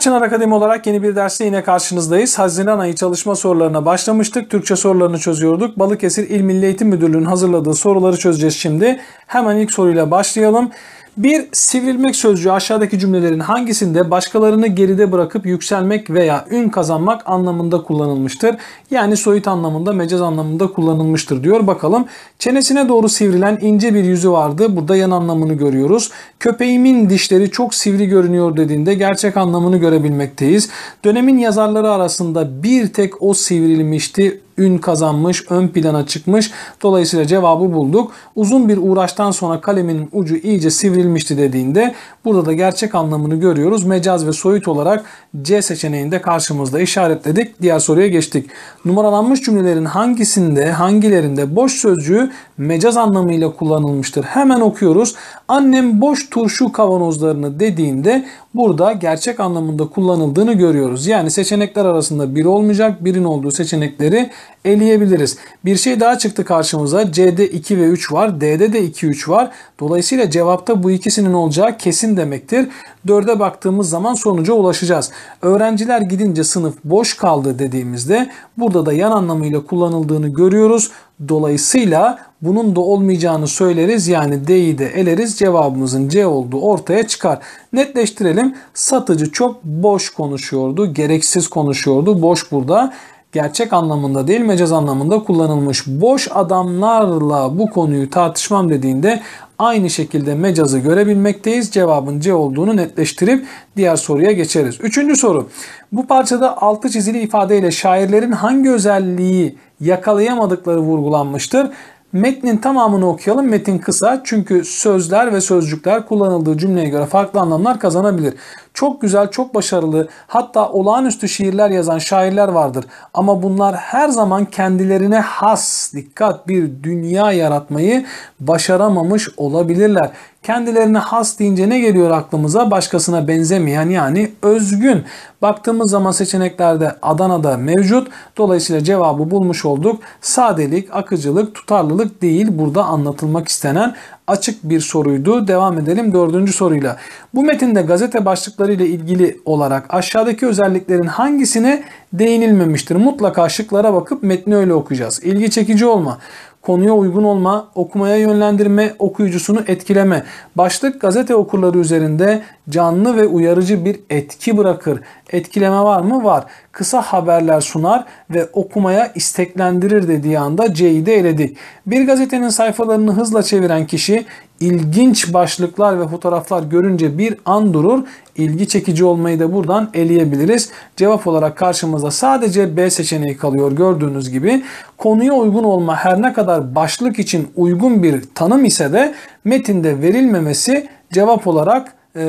Çınar Akademi olarak yeni bir derste yine karşınızdayız. Haziran ayı çalışma sorularına başlamıştık. Türkçe sorularını çözüyorduk. Balıkesir İl Milli Eğitim Müdürlüğü'nün hazırladığı soruları çözeceğiz şimdi. Hemen ilk soruyla başlayalım. Bir sivrilmek sözcüğü aşağıdaki cümlelerin hangisinde başkalarını geride bırakıp yükselmek veya ün kazanmak anlamında kullanılmıştır? Yani soyut anlamında, mecaz anlamında kullanılmıştır diyor. Bakalım. Çenesine doğru sivrilen ince bir yüzü vardı. Burada yan anlamını görüyoruz. Köpeğimin dişleri çok sivri görünüyor dediğinde gerçek anlamını görebilmekteyiz. Dönemin yazarları arasında bir tek o sivrilmişti ün kazanmış, ön plana çıkmış. Dolayısıyla cevabı bulduk. Uzun bir uğraştan sonra kalemin ucu iyice sivrilmişti dediğinde burada da gerçek anlamını görüyoruz. Mecaz ve soyut olarak C seçeneğinde karşımızda işaretledik. Diğer soruya geçtik. Numaralanmış cümlelerin hangisinde, hangilerinde boş sözcüğü mecaz anlamıyla kullanılmıştır? Hemen okuyoruz. Annem boş turşu kavanozlarını dediğinde burada gerçek anlamında kullanıldığını görüyoruz. Yani seçenekler arasında bir olmayacak, birin olduğu seçenekleri eleyebiliriz. Bir şey daha çıktı karşımıza. C'de 2 ve 3 var. D'de de 2, 3 var. Dolayısıyla cevapta bu ikisinin olacağı kesin demektir. 4'e baktığımız zaman sonuca ulaşacağız. Öğrenciler gidince sınıf boş kaldı dediğimizde burada da yan anlamıyla kullanıldığını görüyoruz. Dolayısıyla bunun da olmayacağını söyleriz. Yani D'yi de eleriz. Cevabımızın C olduğu ortaya çıkar. Netleştirelim. Satıcı çok boş konuşuyordu. Gereksiz konuşuyordu. Boş burada gerçek anlamında değil mecaz anlamında kullanılmış. Boş adamlarla bu konuyu tartışmam dediğinde aynı şekilde mecazı görebilmekteyiz. Cevabın C olduğunu netleştirip diğer soruya geçeriz. Üçüncü soru. Bu parçada altı çizili ifadeyle şairlerin hangi özelliği yakalayamadıkları vurgulanmıştır? Metnin tamamını okuyalım. Metin kısa çünkü sözler ve sözcükler kullanıldığı cümleye göre farklı anlamlar kazanabilir. Çok güzel, çok başarılı hatta olağanüstü şiirler yazan şairler vardır. Ama bunlar her zaman kendilerine has, dikkat bir dünya yaratmayı başaramamış olabilirler. Kendilerine has deyince ne geliyor aklımıza? Başkasına benzemeyen yani özgün. Baktığımız zaman seçeneklerde Adana'da mevcut. Dolayısıyla cevabı bulmuş olduk. Sadelik, akıcılık, tutarlılık değil burada anlatılmak istenen açık bir soruydu. Devam edelim dördüncü soruyla. Bu metinde gazete başlıkları ile ilgili olarak aşağıdaki özelliklerin hangisine değinilmemiştir? Mutlaka şıklara bakıp metni öyle okuyacağız. İlgi çekici olma konuya uygun olma, okumaya yönlendirme, okuyucusunu etkileme. Başlık gazete okurları üzerinde canlı ve uyarıcı bir etki bırakır. Etkileme var mı? Var. Kısa haberler sunar ve okumaya isteklendirir dediği anda C'yi de eledik. Bir gazetenin sayfalarını hızla çeviren kişi ilginç başlıklar ve fotoğraflar görünce bir an durur. İlgi çekici olmayı da buradan eleyebiliriz. Cevap olarak karşımıza sadece B seçeneği kalıyor gördüğünüz gibi. Konuya uygun olma her ne kadar başlık için uygun bir tanım ise de metinde verilmemesi cevap olarak e,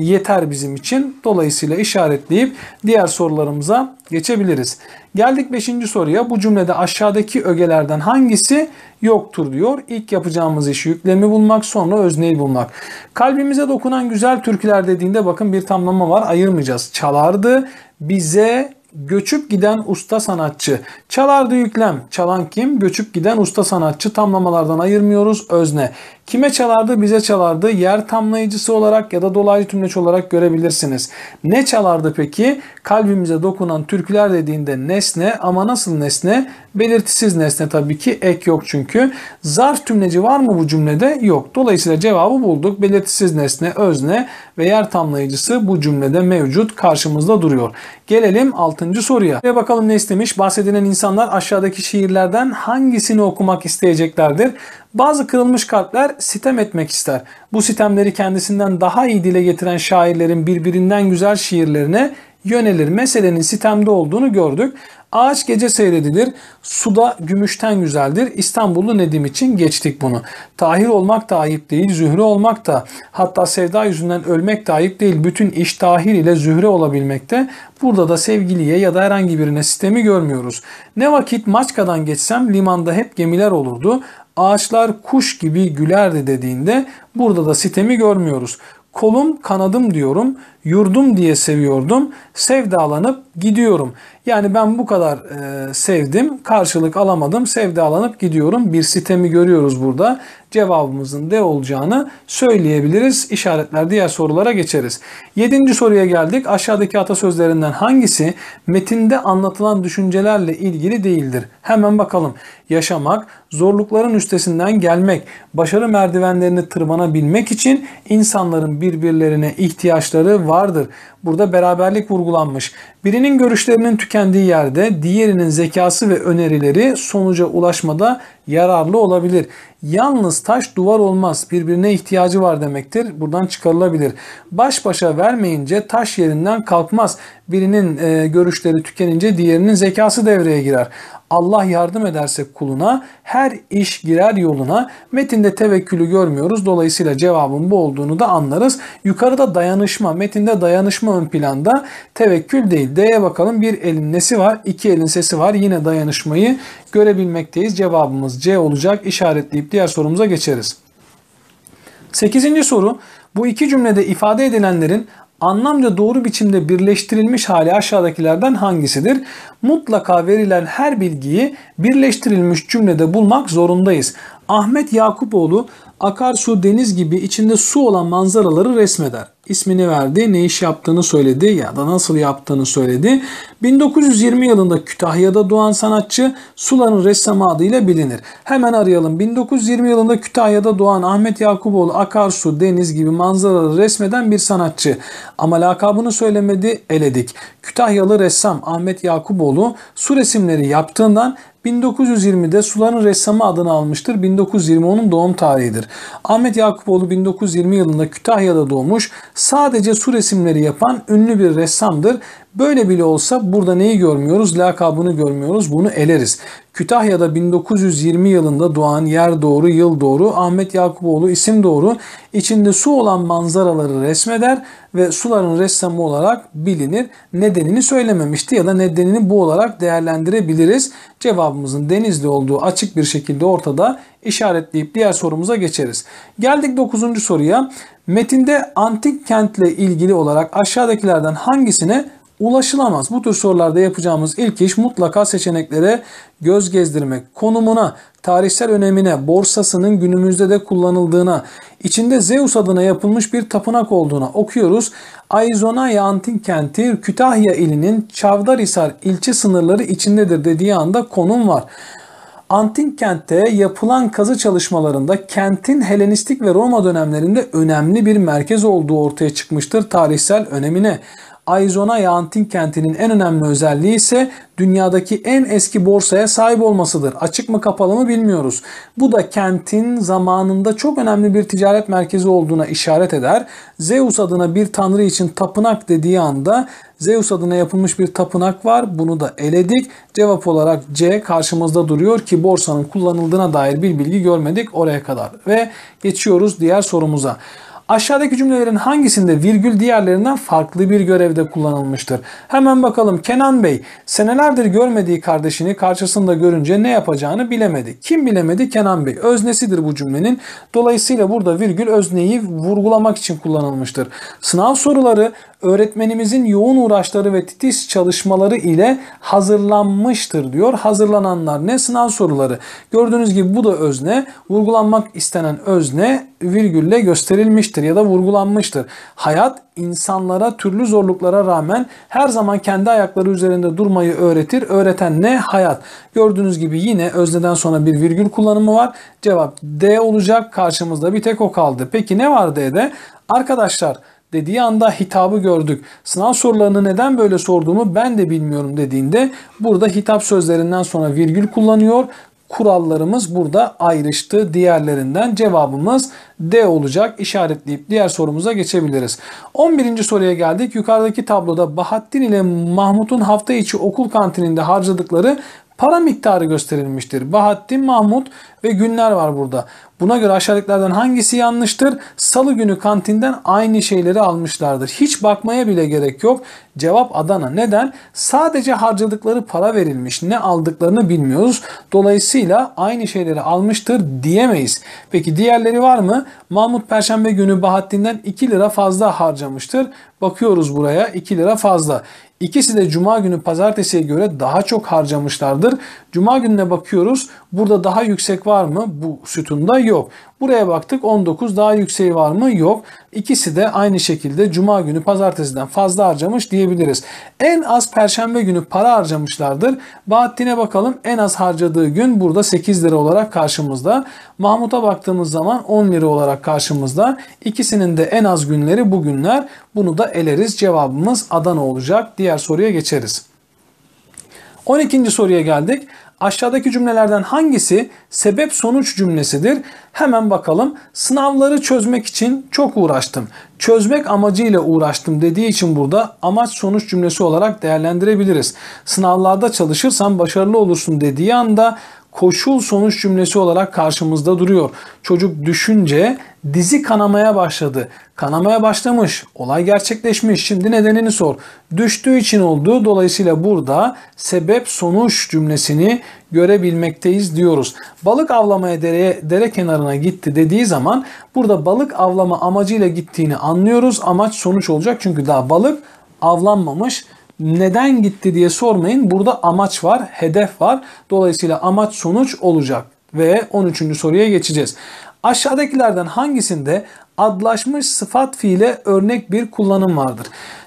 yeter bizim için. Dolayısıyla işaretleyip diğer sorularımıza geçebiliriz. Geldik 5. soruya. Bu cümlede aşağıdaki ögelerden hangisi yoktur diyor. İlk yapacağımız işi yüklemi bulmak sonra özneyi bulmak. Kalbimize dokunan güzel türküler dediğinde bakın bir tamlama var ayırmayacağız. Çalardı bize göçüp giden usta sanatçı. Çalardı yüklem. Çalan kim? Göçüp giden usta sanatçı. Tamlamalardan ayırmıyoruz. Özne. Kime çalardı? Bize çalardı. Yer tamlayıcısı olarak ya da dolaylı tümleç olarak görebilirsiniz. Ne çalardı peki? Kalbimize dokunan türküler dediğinde nesne ama nasıl nesne? Belirtisiz nesne tabii ki ek yok çünkü. Zarf tümleci var mı bu cümlede? Yok. Dolayısıyla cevabı bulduk. Belirtisiz nesne, özne ve yer tamlayıcısı bu cümlede mevcut karşımızda duruyor. Gelelim 6. soruya. Ve bakalım ne istemiş? Bahsedilen insanlar aşağıdaki şiirlerden hangisini okumak isteyeceklerdir? Bazı kırılmış kalpler sitem etmek ister. Bu sitemleri kendisinden daha iyi dile getiren şairlerin birbirinden güzel şiirlerine yönelir. Meselenin sitemde olduğunu gördük. Ağaç gece seyredilir, suda gümüşten güzeldir. İstanbullu Nedim için geçtik bunu. Tahir olmak da ayıp değil, zühre olmak da hatta sevda yüzünden ölmek de ayıp değil. Bütün iş tahir ile zühre olabilmekte. Burada da sevgiliye ya da herhangi birine sistemi görmüyoruz. Ne vakit Maçka'dan geçsem limanda hep gemiler olurdu. Ağaçlar kuş gibi gülerdi dediğinde burada da sitemi görmüyoruz. Kolum kanadım diyorum yurdum diye seviyordum. Sevdalanıp gidiyorum. Yani ben bu kadar e, sevdim, karşılık alamadım, sevdalanıp gidiyorum. Bir sitemi görüyoruz burada. Cevabımızın de olacağını söyleyebiliriz. İşaretler diğer sorulara geçeriz. Yedinci soruya geldik. Aşağıdaki atasözlerinden hangisi metinde anlatılan düşüncelerle ilgili değildir? Hemen bakalım. Yaşamak, zorlukların üstesinden gelmek, başarı merdivenlerini tırmanabilmek için insanların birbirlerine ihtiyaçları var vardır. Burada beraberlik vurgulanmış. Birinin görüşlerinin tükendiği yerde diğerinin zekası ve önerileri sonuca ulaşmada yararlı olabilir. Yalnız taş duvar olmaz. Birbirine ihtiyacı var demektir. Buradan çıkarılabilir. Baş başa vermeyince taş yerinden kalkmaz. Birinin e, görüşleri tükenince diğerinin zekası devreye girer. Allah yardım ederse kuluna her iş girer yoluna. Metinde tevekkülü görmüyoruz. Dolayısıyla cevabın bu olduğunu da anlarız. Yukarıda dayanışma, metinde dayanışma ön planda tevekkül değil. D'ye bakalım bir elin nesi var, iki elin sesi var. Yine dayanışmayı görebilmekteyiz. Cevabımız C olacak. İşaretleyip diğer sorumuza geçeriz. Sekizinci soru bu iki cümlede ifade edilenlerin anlamca doğru biçimde birleştirilmiş hali aşağıdakilerden hangisidir? Mutlaka verilen her bilgiyi birleştirilmiş cümlede bulmak zorundayız. Ahmet Yakupoğlu akarsu deniz gibi içinde su olan manzaraları resmeder. İsmini verdi, ne iş yaptığını söyledi ya da nasıl yaptığını söyledi. 1920 yılında Kütahya'da doğan sanatçı Suların Ressamı adıyla bilinir. Hemen arayalım. 1920 yılında Kütahya'da doğan Ahmet Yakuboğlu akarsu, deniz gibi manzaraları resmeden bir sanatçı. Ama lakabını söylemedi, eledik. Kütahyalı ressam Ahmet Yakuboğlu su resimleri yaptığından 1920'de Suların Ressamı adını almıştır. 1920 doğum tarihidir. Ahmet Yakupoğlu 1920 yılında Kütahya'da doğmuş. Sadece su resimleri yapan ünlü bir ressamdır. Böyle bile olsa burada neyi görmüyoruz? Lakabını görmüyoruz. Bunu eleriz. Kütahya'da 1920 yılında doğan yer doğru, yıl doğru, Ahmet Yakuboğlu isim doğru, içinde su olan manzaraları resmeder ve suların ressamı olarak bilinir. Nedenini söylememişti ya da nedenini bu olarak değerlendirebiliriz. Cevabımızın denizli olduğu açık bir şekilde ortada işaretleyip diğer sorumuza geçeriz. Geldik 9. soruya. Metinde antik kentle ilgili olarak aşağıdakilerden hangisine ulaşılamaz. Bu tür sorularda yapacağımız ilk iş mutlaka seçeneklere göz gezdirmek. Konumuna, tarihsel önemine, borsasının günümüzde de kullanıldığına, içinde Zeus adına yapılmış bir tapınak olduğuna okuyoruz. Aizonaya Antin kenti Kütahya ilinin Çavdarhisar ilçe sınırları içindedir dediği anda konum var. Antin kentte yapılan kazı çalışmalarında kentin Helenistik ve Roma dönemlerinde önemli bir merkez olduğu ortaya çıkmıştır tarihsel önemine. Arizona Yantin kentinin en önemli özelliği ise dünyadaki en eski borsaya sahip olmasıdır. Açık mı kapalı mı bilmiyoruz. Bu da kentin zamanında çok önemli bir ticaret merkezi olduğuna işaret eder. Zeus adına bir tanrı için tapınak dediği anda Zeus adına yapılmış bir tapınak var. Bunu da eledik. Cevap olarak C karşımızda duruyor ki borsanın kullanıldığına dair bir bilgi görmedik oraya kadar. Ve geçiyoruz diğer sorumuza. Aşağıdaki cümlelerin hangisinde virgül diğerlerinden farklı bir görevde kullanılmıştır? Hemen bakalım Kenan Bey senelerdir görmediği kardeşini karşısında görünce ne yapacağını bilemedi. Kim bilemedi? Kenan Bey. Öznesidir bu cümlenin. Dolayısıyla burada virgül özneyi vurgulamak için kullanılmıştır. Sınav soruları öğretmenimizin yoğun uğraşları ve titiz çalışmaları ile hazırlanmıştır diyor. Hazırlananlar ne? Sınav soruları. Gördüğünüz gibi bu da özne. Vurgulanmak istenen özne virgülle gösterilmiştir ya da vurgulanmıştır. Hayat insanlara türlü zorluklara rağmen her zaman kendi ayakları üzerinde durmayı öğretir. Öğreten ne? Hayat. Gördüğünüz gibi yine özneden sonra bir virgül kullanımı var. Cevap D olacak. Karşımızda bir tek o kaldı. Peki ne var D'de? Arkadaşlar dediği anda hitabı gördük. Sınav sorularını neden böyle sorduğumu ben de bilmiyorum dediğinde burada hitap sözlerinden sonra virgül kullanıyor kurallarımız burada ayrıştı diğerlerinden. Cevabımız D olacak işaretleyip diğer sorumuza geçebiliriz. 11. soruya geldik. Yukarıdaki tabloda Bahattin ile Mahmut'un hafta içi okul kantininde harcadıkları para miktarı gösterilmiştir. Bahattin Mahmut ve günler var burada. Buna göre aşağıdakilerden hangisi yanlıştır? Salı günü kantinden aynı şeyleri almışlardır. Hiç bakmaya bile gerek yok. Cevap Adana. Neden? Sadece harcadıkları para verilmiş. Ne aldıklarını bilmiyoruz. Dolayısıyla aynı şeyleri almıştır diyemeyiz. Peki diğerleri var mı? Mahmut Perşembe günü Bahattin'den 2 lira fazla harcamıştır. Bakıyoruz buraya 2 lira fazla. İkisi de cuma günü pazartesiye göre daha çok harcamışlardır. Cuma gününe bakıyoruz. Burada daha yüksek var mı? Bu sütunda yok. Buraya baktık 19 daha yükseği var mı? Yok. İkisi de aynı şekilde cuma günü pazartesiden fazla harcamış diyebiliriz. En az perşembe günü para harcamışlardır. Bahattin'e bakalım en az harcadığı gün burada 8 lira olarak karşımızda. Mahmut'a baktığımız zaman 10 lira olarak karşımızda. İkisinin de en az günleri bugünler. Bunu da eleriz. Cevabımız Adana olacak. Diğer soruya geçeriz. 12. soruya geldik. Aşağıdaki cümlelerden hangisi sebep sonuç cümlesidir? Hemen bakalım. Sınavları çözmek için çok uğraştım. Çözmek amacıyla uğraştım dediği için burada amaç sonuç cümlesi olarak değerlendirebiliriz. Sınavlarda çalışırsan başarılı olursun dediği anda koşul sonuç cümlesi olarak karşımızda duruyor. Çocuk düşünce dizi kanamaya başladı. Kanamaya başlamış. Olay gerçekleşmiş. Şimdi nedenini sor. Düştüğü için oldu. Dolayısıyla burada sebep sonuç cümlesini görebilmekteyiz diyoruz. Balık avlamaya dere, dere kenarına gitti dediği zaman burada balık avlama amacıyla gittiğini anlıyoruz. Amaç sonuç olacak. Çünkü daha balık avlanmamış neden gitti diye sormayın. Burada amaç var, hedef var. Dolayısıyla amaç sonuç olacak ve 13. soruya geçeceğiz. Aşağıdakilerden hangisinde adlaşmış sıfat fiile örnek bir kullanım vardır?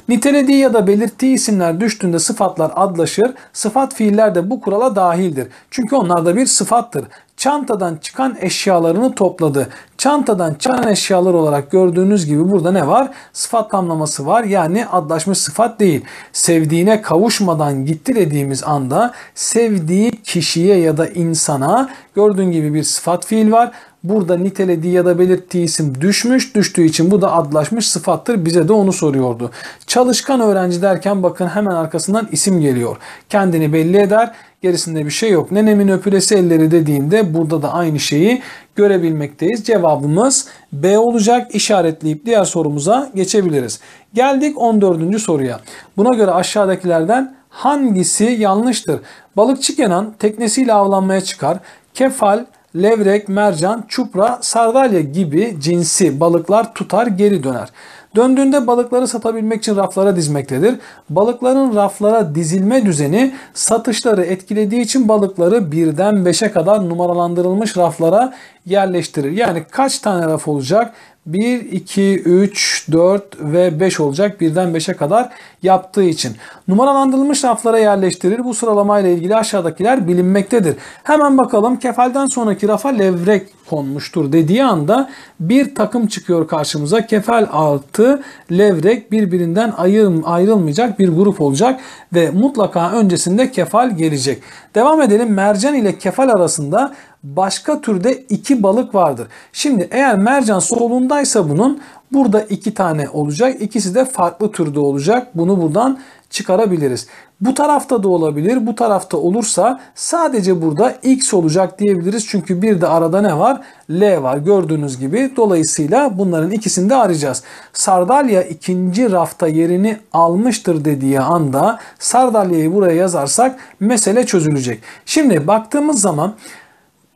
Nitelediği ya da belirttiği isimler düştüğünde sıfatlar adlaşır, sıfat fiiller de bu kurala dahildir. Çünkü onlar da bir sıfattır çantadan çıkan eşyalarını topladı. Çantadan çıkan eşyalar olarak gördüğünüz gibi burada ne var? Sıfat tamlaması var. Yani adlaşmış sıfat değil. Sevdiğine kavuşmadan gitti dediğimiz anda sevdiği kişiye ya da insana gördüğün gibi bir sıfat fiil var. Burada nitelediği ya da belirttiği isim düşmüş. Düştüğü için bu da adlaşmış sıfattır. Bize de onu soruyordu. Çalışkan öğrenci derken bakın hemen arkasından isim geliyor. Kendini belli eder. Gerisinde bir şey yok. Nenemin öpülesi elleri dediğinde burada da aynı şeyi görebilmekteyiz. Cevabımız B olacak. işaretleyip diğer sorumuza geçebiliriz. Geldik 14. soruya. Buna göre aşağıdakilerden hangisi yanlıştır? Balıkçı Kenan teknesiyle avlanmaya çıkar. Kefal, levrek, mercan, çupra, sardalya gibi cinsi balıklar tutar geri döner. Döndüğünde balıkları satabilmek için raflara dizmektedir. Balıkların raflara dizilme düzeni satışları etkilediği için balıkları birden beşe kadar numaralandırılmış raflara yerleştirir. Yani kaç tane raf olacak? 1, 2, 3, 4 ve 5 olacak. Birden 5'e kadar yaptığı için. Numaralandırılmış raflara yerleştirir. Bu sıralamayla ilgili aşağıdakiler bilinmektedir. Hemen bakalım Kefel'den sonraki rafa levrek konmuştur dediği anda bir takım çıkıyor karşımıza. Kefel altı, levrek birbirinden ayrılmayacak bir grup olacak ve mutlaka öncesinde kefal gelecek. Devam edelim. Mercan ile kefal arasında başka türde iki balık vardır. Şimdi eğer mercan solundaysa bunun burada iki tane olacak. İkisi de farklı türde olacak. Bunu buradan çıkarabiliriz. Bu tarafta da olabilir. Bu tarafta olursa sadece burada x olacak diyebiliriz. Çünkü bir de arada ne var? L var gördüğünüz gibi. Dolayısıyla bunların ikisini de arayacağız. Sardalya ikinci rafta yerini almıştır dediği anda Sardalya'yı buraya yazarsak mesele çözülecek. Şimdi baktığımız zaman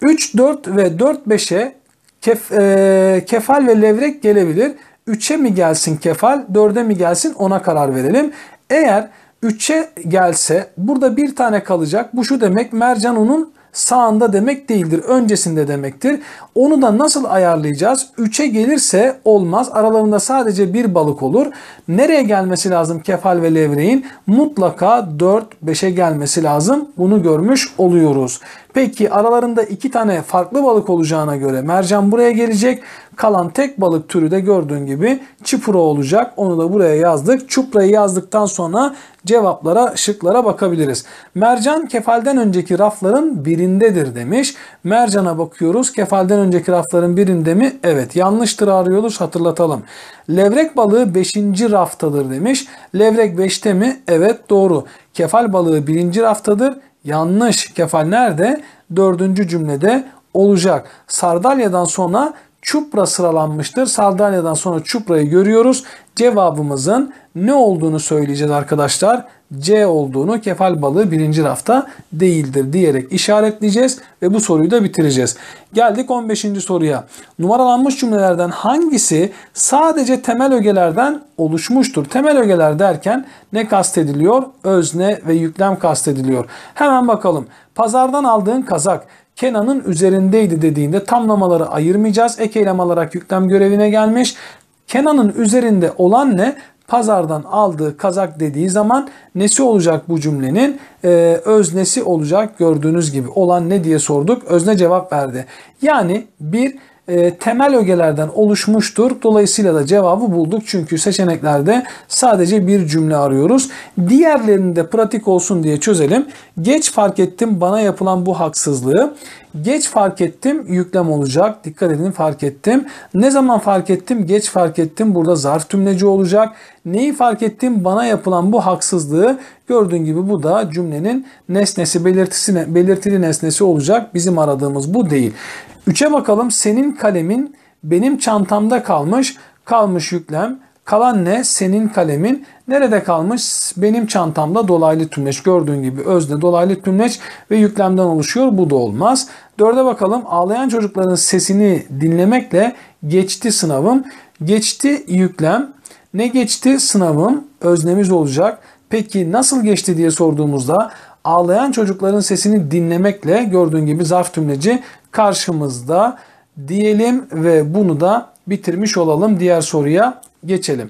3, 4 ve 4, 5'e kef, e, kefal ve levrek gelebilir. 3'e mi gelsin kefal, 4'e mi gelsin ona karar verelim. Eğer 3'e gelse burada bir tane kalacak. Bu şu demek mercan unun sağında demek değildir. Öncesinde demektir. Onu da nasıl ayarlayacağız? 3'e gelirse olmaz. Aralarında sadece bir balık olur. Nereye gelmesi lazım kefal ve levreğin? Mutlaka 4-5'e gelmesi lazım. Bunu görmüş oluyoruz. Peki aralarında iki tane farklı balık olacağına göre mercan buraya gelecek. Kalan tek balık türü de gördüğün gibi çipura olacak. Onu da buraya yazdık. Çupra'yı yazdıktan sonra cevaplara, şıklara bakabiliriz. Mercan kefalden önceki rafların birindedir demiş. Mercana bakıyoruz. Kefalden önceki rafların birinde mi? Evet yanlıştır arıyoruz hatırlatalım. Levrek balığı 5. raf raftadır demiş. Levrek 5'te mi? Evet doğru. Kefal balığı birinci raftadır. Yanlış. Kefal nerede? Dördüncü cümlede olacak. Sardalya'dan sonra çupra sıralanmıştır. Sardalya'dan sonra çuprayı görüyoruz cevabımızın ne olduğunu söyleyeceğiz arkadaşlar. C olduğunu kefal balığı birinci rafta değildir diyerek işaretleyeceğiz ve bu soruyu da bitireceğiz. Geldik 15. soruya. Numaralanmış cümlelerden hangisi sadece temel ögelerden oluşmuştur? Temel ögeler derken ne kastediliyor? Özne ve yüklem kastediliyor. Hemen bakalım. Pazardan aldığın kazak Kenan'ın üzerindeydi dediğinde tamlamaları ayırmayacağız. Ek eylem alarak yüklem görevine gelmiş. Kenan'ın üzerinde olan ne? Pazardan aldığı kazak dediği zaman nesi olacak bu cümlenin? Ee, öznesi olacak gördüğünüz gibi. Olan ne diye sorduk. Özne cevap verdi. Yani bir e, temel ögelerden oluşmuştur. Dolayısıyla da cevabı bulduk. Çünkü seçeneklerde sadece bir cümle arıyoruz. Diğerlerini de pratik olsun diye çözelim. Geç fark ettim bana yapılan bu haksızlığı. Geç fark ettim yüklem olacak. Dikkat edin fark ettim. Ne zaman fark ettim? Geç fark ettim. Burada zarf tümleci olacak. Neyi fark ettim? Bana yapılan bu haksızlığı gördüğün gibi bu da cümlenin nesnesi belirtisine belirtili nesnesi olacak. Bizim aradığımız bu değil. Üçe bakalım. Senin kalemin benim çantamda kalmış. Kalmış yüklem Kalan ne? Senin kalemin. Nerede kalmış? Benim çantamda dolaylı tümleç. Gördüğün gibi özne dolaylı tümleç ve yüklemden oluşuyor. Bu da olmaz. Dörde bakalım. Ağlayan çocukların sesini dinlemekle geçti sınavım. Geçti yüklem. Ne geçti? Sınavım. Öznemiz olacak. Peki nasıl geçti diye sorduğumuzda ağlayan çocukların sesini dinlemekle gördüğün gibi zarf tümleci karşımızda diyelim ve bunu da bitirmiş olalım. Diğer soruya geçelim.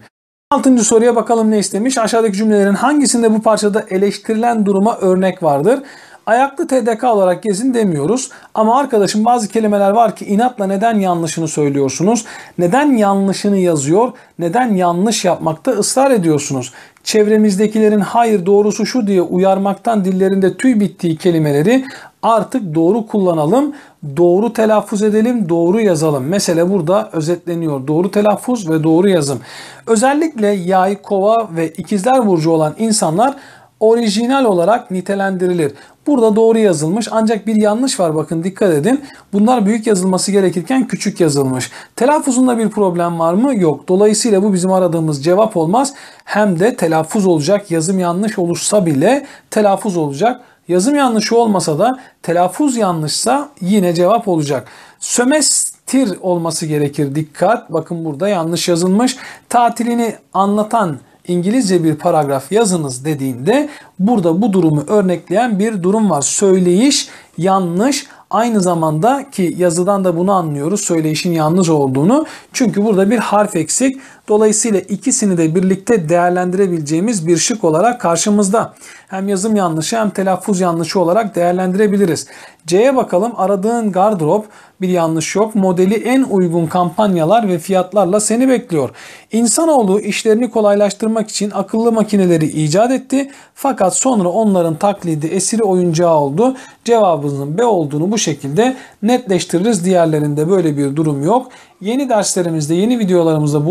Altıncı soruya bakalım ne istemiş? Aşağıdaki cümlelerin hangisinde bu parçada eleştirilen duruma örnek vardır? Ayaklı TDK olarak gezin demiyoruz ama arkadaşım bazı kelimeler var ki inatla neden yanlışını söylüyorsunuz? Neden yanlışını yazıyor? Neden yanlış yapmakta ısrar ediyorsunuz? çevremizdekilerin hayır doğrusu şu diye uyarmaktan dillerinde tüy bittiği kelimeleri artık doğru kullanalım, doğru telaffuz edelim, doğru yazalım. Mesele burada özetleniyor. Doğru telaffuz ve doğru yazım. Özellikle yay, kova ve ikizler burcu olan insanlar orijinal olarak nitelendirilir. Burada doğru yazılmış ancak bir yanlış var bakın dikkat edin. Bunlar büyük yazılması gerekirken küçük yazılmış. Telaffuzunda bir problem var mı? Yok. Dolayısıyla bu bizim aradığımız cevap olmaz. Hem de telaffuz olacak yazım yanlış olursa bile telaffuz olacak. Yazım yanlış olmasa da telaffuz yanlışsa yine cevap olacak. Sömestir olması gerekir. Dikkat. Bakın burada yanlış yazılmış. Tatilini anlatan İngilizce bir paragraf yazınız dediğinde burada bu durumu örnekleyen bir durum var. Söyleyiş yanlış. Aynı zamanda ki yazıdan da bunu anlıyoruz söyleyişin yanlış olduğunu. Çünkü burada bir harf eksik. Dolayısıyla ikisini de birlikte değerlendirebileceğimiz bir şık olarak karşımızda. Hem yazım yanlışı hem telaffuz yanlışı olarak değerlendirebiliriz. C'ye bakalım aradığın gardırop bir yanlış yok. Modeli en uygun kampanyalar ve fiyatlarla seni bekliyor. İnsanoğlu işlerini kolaylaştırmak için akıllı makineleri icat etti. Fakat sonra onların taklidi esiri oyuncağı oldu. Cevabı cevabınızın B olduğunu bu şekilde netleştiririz. Diğerlerinde böyle bir durum yok. Yeni derslerimizde, yeni videolarımızda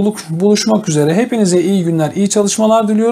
buluşmak üzere. Hepinize iyi günler, iyi çalışmalar diliyorum.